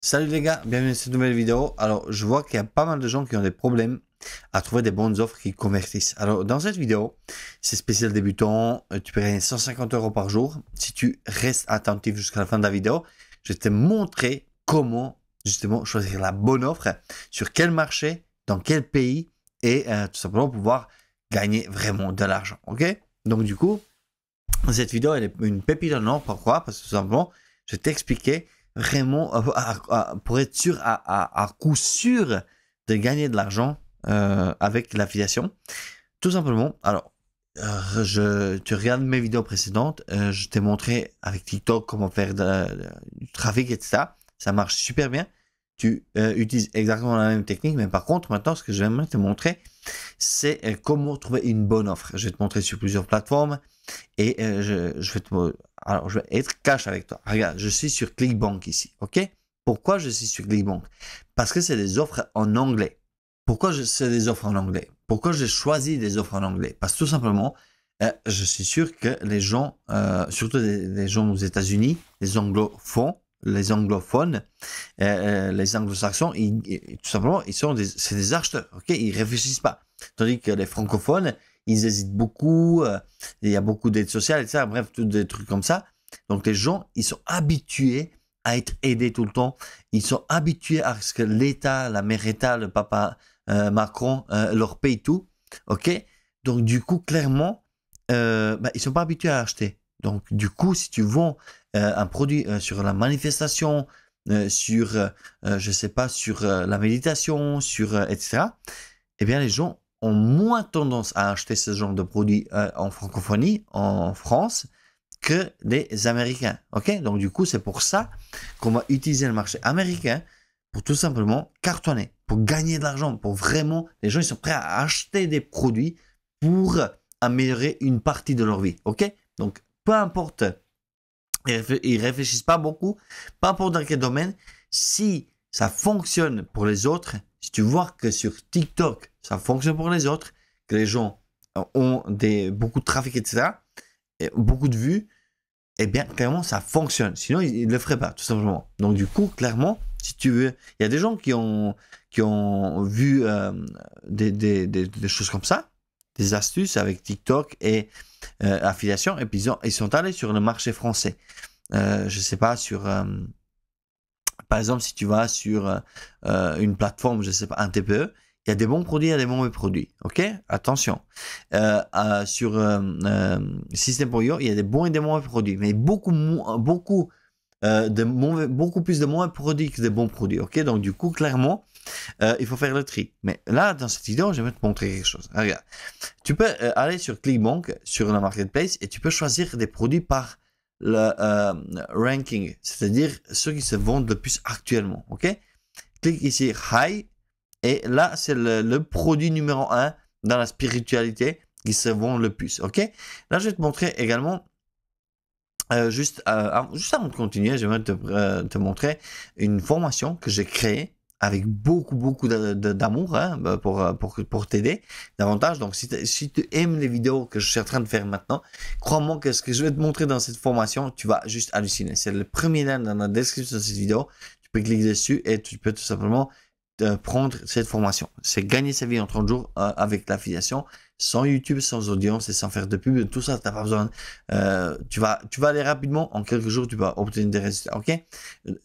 Salut les gars, bienvenue dans cette nouvelle vidéo. Alors, je vois qu'il y a pas mal de gens qui ont des problèmes à trouver des bonnes offres qui convertissent. Alors, dans cette vidéo, c'est spécial débutant, euh, tu peux gagner 150 euros par jour. Si tu restes attentif jusqu'à la fin de la vidéo, je vais te montrer comment justement choisir la bonne offre, sur quel marché, dans quel pays et euh, tout simplement pouvoir gagner vraiment de l'argent. Ok Donc, du coup, cette vidéo, elle est une pépite en or. Pourquoi Parce que tout simplement, je vais t'expliquer vraiment pour être sûr à, coup sûr de gagner de l'argent euh, avec l'affiliation. Tout simplement, alors, euh, je, tu regardes mes vidéos précédentes, euh, je t'ai montré avec TikTok comment faire de, du trafic, etc. Ça marche super bien. Tu euh, utilises exactement la même technique, mais par contre, maintenant, ce que j'aimerais te montrer, c'est comment trouver une bonne offre. Je vais te montrer sur plusieurs plateformes et je, je vais te alors, je vais être cash avec toi. Regarde, je suis sur ClickBank ici, OK Pourquoi je suis sur ClickBank Parce que c'est des offres en anglais. Pourquoi c'est des offres en anglais Pourquoi j'ai choisi des offres en anglais Parce que tout simplement, euh, je suis sûr que les gens, euh, surtout les, gens aux États-Unis, les anglophones, les anglophones, euh, les anglo-saxons, tout simplement, ils sont des, c'est des acheteurs, ok Ils réfléchissent pas. Tandis que les francophones, ils hésitent beaucoup, euh, il y a beaucoup d'aide sociale, etc. Bref, tout des trucs comme ça. Donc les gens, ils sont habitués à être aidés tout le temps. Ils sont habitués à ce que l'État, la mère État, le papa euh, Macron euh, leur paye tout. OK Donc du coup, clairement, euh, bah, ils sont pas habitués à acheter. Donc du coup, si tu vends un produit sur la manifestation, sur, je sais pas, sur la méditation, sur, etc., eh bien les gens ont moins tendance à acheter ce genre de produits euh, en francophonie, en France, que des Américains. Ok Donc du coup, c'est pour ça qu'on va utiliser le marché américain pour tout simplement cartonner, pour gagner de l'argent, pour vraiment les gens ils sont prêts à acheter des produits pour améliorer une partie de leur vie. Ok Donc peu importe, ils, réfléchissent pas beaucoup, pas pour dans quel domaine, si ça fonctionne pour les autres, si tu vois que sur TikTok, ça fonctionne pour les autres, que les gens euh, ont des, beaucoup de trafic, etc., beaucoup de vues, eh bien, clairement, ça fonctionne. Sinon, ils ne le feraient pas, tout simplement. Donc, du coup, clairement, si tu veux, il y a des gens qui ont, qui ont vu euh, des, choses comme ça, des astuces avec TikTok et euh, affiliation, et puis ils, ils, sont allés sur le marché français. je ne sais pas, sur par exemple, si tu vas sur euh, euh, une plateforme, je sais pas, un TPE, il y a des bons produits, et des mauvais produits. Ok Attention. Euh, euh, sur euh, System.io, il y a des bons et des mauvais produits, mais beaucoup, beaucoup, de beaucoup plus de mauvais produits que de bons produits. Ok Donc, du coup, clairement, il faut faire le tri. Mais là, dans cette vidéo, je vais te montrer quelque chose. Ah, regarde. Tu peux aller sur Clickbank, sur la marketplace, et tu peux choisir des produits par le euh, ranking, c'est-à-dire ceux qui se vendent le plus actuellement. Ok Clique ici High et là c'est le, produit numéro 1 dans la spiritualité qui se vend le plus. Ok Là je vais te montrer également euh, juste, euh, juste avant de continuer, je vais te, te montrer une formation que j'ai créée avec beaucoup, beaucoup d'amour hein, bah, pour, euh, pour, pour t'aider davantage. Donc, si, si tu aimes les vidéos que je suis en train de faire maintenant, crois-moi que ce que je vais te montrer dans cette formation, tu vas juste halluciner. C'est le premier lien dans la description de cette vidéo. Tu peux cliquer dessus et tu peux tout simplement de prendre cette formation. C'est gagner sa vie en 30 jours euh, avec l'affiliation, sans YouTube, sans audience et sans faire de pub. Tout ça, tu n'as pas besoin. Euh, tu, vas, tu vas aller rapidement. En quelques jours, tu vas obtenir des résultats. OK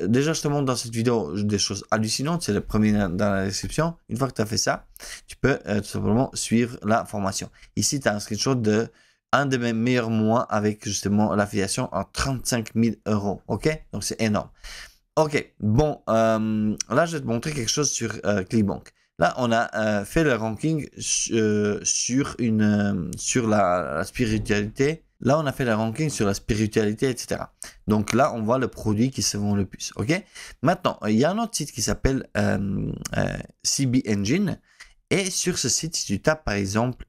Déjà, je te montre dans cette vidéo des choses hallucinantes. C'est le premier dans la description. Une fois que tu as fait ça, tu peux euh, tout simplement suivre la formation. Ici, tu as un screenshot de un de mes meilleurs mois avec justement l'affiliation en 35 000 euros. OK Donc, c'est énorme. Ok, bon, euh, là je vais te montrer quelque chose sur euh, Clickbank. Là, on a euh, fait le ranking sur, une, sur la, spiritualité. Là, on a fait le ranking sur la spiritualité, etc. Donc là, on voit le produit qui se vend le plus. Ok Maintenant, il y a un autre site qui s'appelle CB Engine. Et sur ce site, si tu tapes par exemple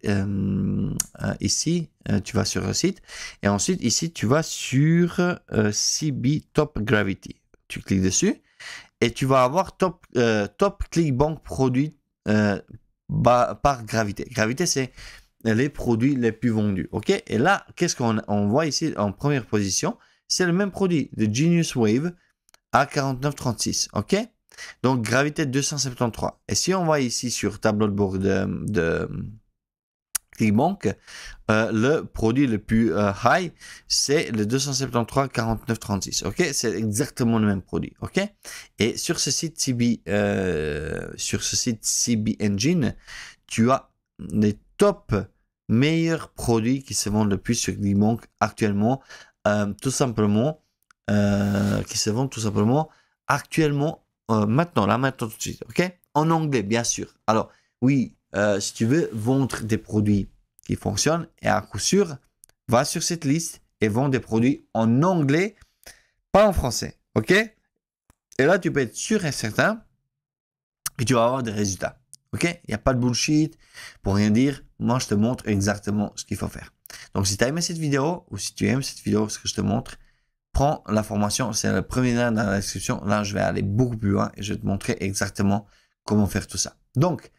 ici, tu vas sur le site. Et ensuite, ici, tu vas sur CB Top Gravity. Tu cliques dessus et tu vas avoir top, euh, top ClickBank produit euh, par gravité. Gravité, c'est les produits les plus vendus. ok et là, qu'est-ce qu'on voit ici en première position C'est le même produit, de Genius Wave à 49,36. ok donc gravité 273. Et si on voit ici sur tableau de bord de qui manque, euh, le produit le plus euh, high, c'est le 273 49 36. Ok, c'est exactement le même produit. Ok, et sur ce site CB, euh, sur ce site CB Engine, tu as les top meilleurs produits qui se vendent le plus sur manque actuellement, tout simplement, qui se vendent tout simplement actuellement, maintenant, là, maintenant tout de suite. Ok, en anglais bien sûr. Alors oui, euh, si tu veux vendre des produits qui fonctionnent, et à coup sûr, va sur cette liste et vends des produits en anglais, pas en français. OK Et là, tu peux être sûr et certain que tu vas avoir des résultats. OK Il n'y a pas de bullshit pour rien dire. Moi, je te montre exactement ce qu'il faut faire. Donc, si tu as aimé cette vidéo ou si tu aimes cette vidéo, ce que je te montre, prends la formation. C'est le premier lien dans la description. Là, je vais aller beaucoup plus loin et je vais te montrer exactement comment faire tout ça. Donc,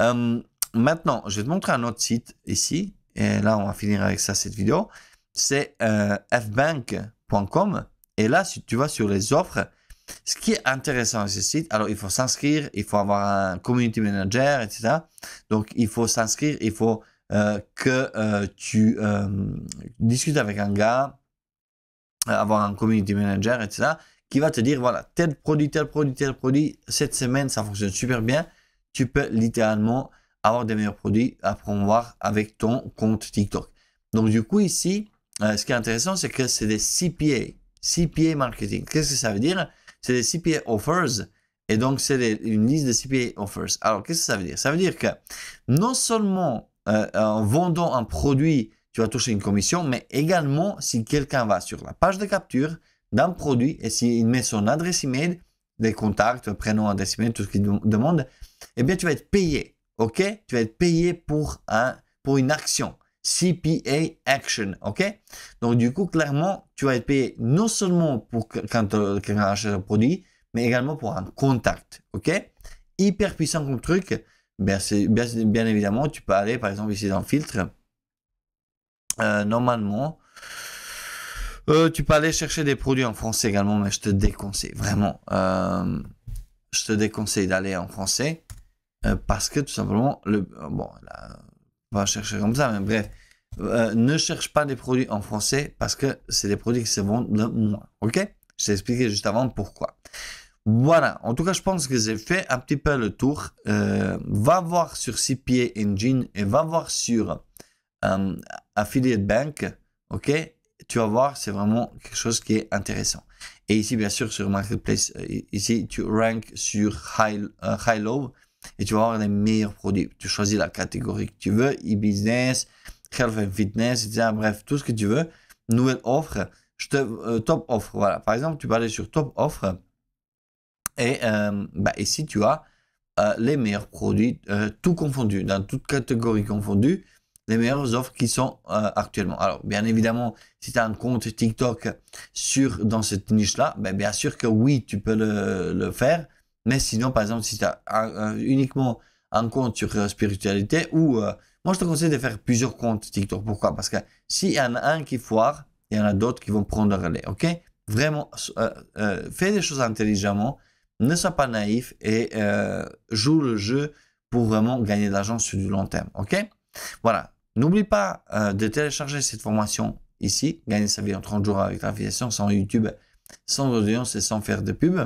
euh, maintenant, je vais te montrer un autre site ici. Et là, on va finir avec ça, cette vidéo. C'est euh, fbank.com. Et là, si tu vas sur les offres, ce qui est intéressant à ce site, alors il faut s'inscrire, il faut avoir un community manager, etc. Donc, il faut s'inscrire, il faut euh, que tu discutes avec un gars, avoir un community manager, etc. qui va te dire, voilà, tel produit, tel produit, tel produit, cette semaine, ça fonctionne super bien tu peux littéralement avoir des meilleurs produits à promouvoir avec ton compte TikTok. Donc du coup ici, euh, ce qui est intéressant, c'est que c'est des CPA, CPA marketing. Qu'est-ce que ça veut dire C'est des CPA offers et donc c'est une liste de CPA offers. Alors qu'est-ce que ça veut dire Ça veut dire que non seulement euh, en vendant un produit, tu vas toucher une commission, mais également si quelqu'un va sur la page de capture d'un produit et s'il met son adresse email, des contacts, prénom, adresse email, tout ce qu'il demande, eh bien, tu vas être payé. OK? Tu vas être payé pour, un, pour une action. CPA action, ok Donc du coup, clairement, tu vas être payé non seulement pour quand tu euh, achètes un produit, mais également pour un contact, ok Hyper puissant comme truc. Bien, bien, évidemment, tu peux aller, par exemple, ici dans filtre. Euh, normalement, euh, tu peux aller chercher des produits en français également, mais je te déconseille vraiment je te déconseille d'aller en français euh, parce que tout simplement, le, euh, bon, on va chercher comme ça, mais bref, euh, ne cherche pas des produits en français parce que c'est des produits qui se vendent le moins. Ok Je t'ai expliqué juste avant pourquoi. Voilà, en tout cas, je pense que j'ai fait un petit peu le tour. va voir sur CPA Engine et va voir sur Affiliate Bank, ok tu vas voir, c'est vraiment quelque chose qui est intéressant. Et ici, bien sûr, sur Marketplace, euh, ici, tu rank sur High, euh, high Low et tu vas avoir les meilleurs produits. Tu choisis la catégorie que tu veux, e-business, health and fitness, etc. Bref, tout ce que tu veux. Nouvelle offre, je te, euh, top offre. Voilà. Par exemple, tu vas aller sur top offre et bah, ici, tu as les meilleurs produits, tout confondu, dans toute catégorie confondue les meilleures offres qui sont euh, actuellement. Alors, bien évidemment, si tu as un compte TikTok sur, dans cette niche-là, ben, bien sûr que oui, tu peux le, le faire. Mais sinon, par exemple, si tu as uniquement un compte sur euh, spiritualité ou... Euh, moi, je te conseille de faire plusieurs comptes TikTok. Pourquoi Parce que s'il y en a un qui foire, il y en a d'autres qui vont prendre le relais. OK Vraiment, fais des choses intelligemment. Ne sois pas naïf et joue le jeu pour vraiment gagner de l'argent sur du long terme. OK voilà. N'oublie pas euh, de télécharger cette formation ici, gagner sa vie en 30 jours avec la l'affiliation sans YouTube, sans audience et sans faire de pub.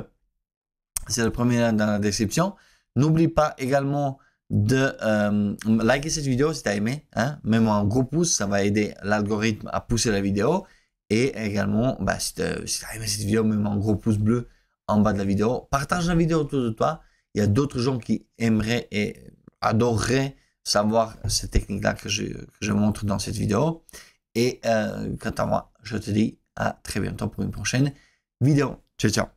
C'est le premier lien dans la description. N'oublie pas également de euh, liker cette vidéo si tu as aimé. Même hein. un gros pouce, ça va aider l'algorithme à pousser la vidéo. Et également, bah, si tu aimé cette vidéo, même un gros pouce bleu en bas de la vidéo. Partage la vidéo autour de toi. Il y a d'autres gens qui aimeraient et adoreraient savoir cette technique-là que je, montre dans cette vidéo. Et euh, quant à moi, je te dis à très bientôt pour une prochaine vidéo. Ciao, ciao